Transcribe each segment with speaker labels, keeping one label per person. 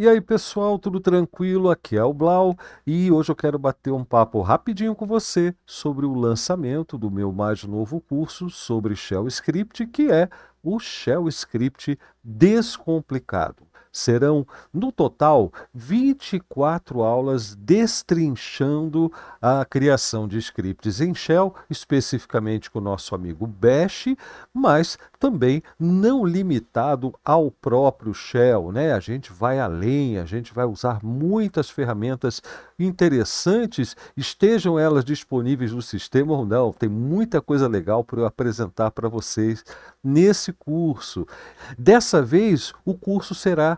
Speaker 1: E aí pessoal, tudo tranquilo? Aqui é o Blau e hoje eu quero bater um papo rapidinho com você sobre o lançamento do meu mais novo curso sobre Shell Script, que é o Shell Script Descomplicado. Serão, no total, 24 aulas destrinchando a criação de scripts em Shell, especificamente com o nosso amigo Bash, mas também não limitado ao próprio Shell. Né? A gente vai além, a gente vai usar muitas ferramentas interessantes, estejam elas disponíveis no sistema ou não. Tem muita coisa legal para eu apresentar para vocês nesse curso. Dessa vez, o curso será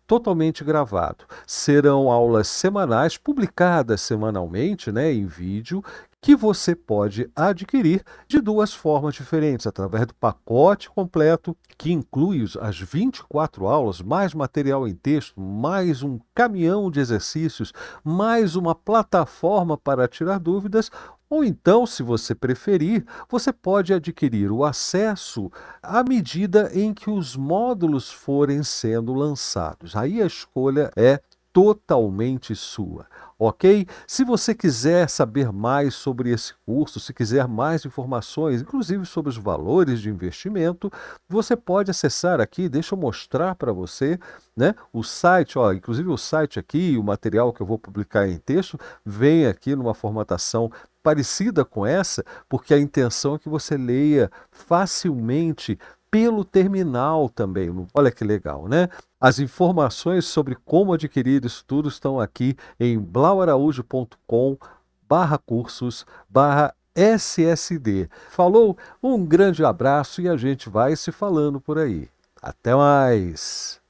Speaker 1: totalmente gravado. Serão aulas semanais, publicadas semanalmente né, em vídeo, que você pode adquirir de duas formas diferentes, através do pacote completo, que inclui as 24 aulas, mais material em texto, mais um caminhão de exercícios, mais uma plataforma para tirar dúvidas, ou então, se você preferir, você pode adquirir o acesso à medida em que os módulos forem sendo lançados aí a escolha é totalmente sua, ok? Se você quiser saber mais sobre esse curso, se quiser mais informações, inclusive sobre os valores de investimento, você pode acessar aqui, deixa eu mostrar para você, né? O site, ó, inclusive o site aqui, o material que eu vou publicar em texto, vem aqui numa formatação parecida com essa, porque a intenção é que você leia facilmente pelo terminal também. Olha que legal, né? As informações sobre como adquirir isso tudo estão aqui em blauaraújo.com barra cursos barra SSD. Falou, um grande abraço e a gente vai se falando por aí. Até mais!